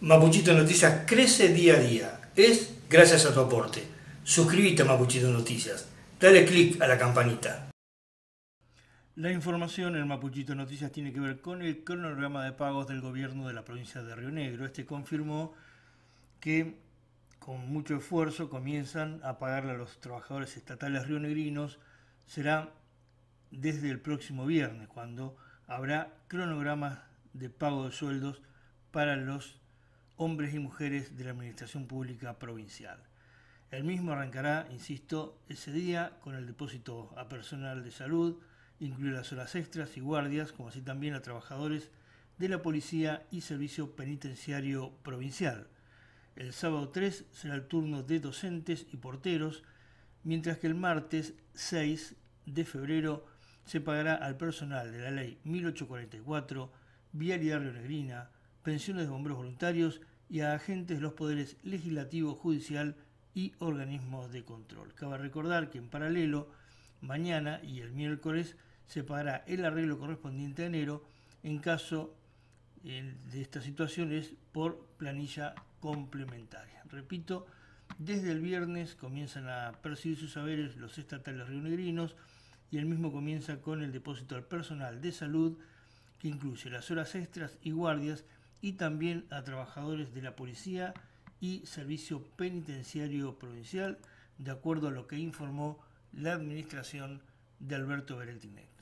Mapuchito Noticias crece día a día. Es gracias a tu aporte. Suscríbete a Mapuchito Noticias. Dale click a la campanita. La información en Mapuchito Noticias tiene que ver con el cronograma de pagos del gobierno de la provincia de Río Negro. Este confirmó que con mucho esfuerzo comienzan a pagarle a los trabajadores estatales rionegrinos. Será desde el próximo viernes cuando habrá cronogramas de pago de sueldos para los hombres y mujeres de la Administración Pública Provincial. El mismo arrancará, insisto, ese día con el depósito a personal de salud, incluidas las horas extras y guardias, como así también a trabajadores de la Policía y Servicio Penitenciario Provincial. El sábado 3 será el turno de docentes y porteros, mientras que el martes 6 de febrero se pagará al personal de la Ley 1844, Vialidad Negrina, pensiones de bomberos voluntarios y a agentes de los poderes legislativo, judicial y organismos de control. Cabe recordar que en paralelo, mañana y el miércoles se pagará el arreglo correspondiente a enero en caso eh, de estas situaciones por planilla complementaria. Repito, desde el viernes comienzan a percibir sus saberes los estatales rionegrinos y el mismo comienza con el depósito al personal de salud que incluye las horas extras y guardias y también a trabajadores de la policía y servicio penitenciario provincial, de acuerdo a lo que informó la administración de Alberto Beretinek.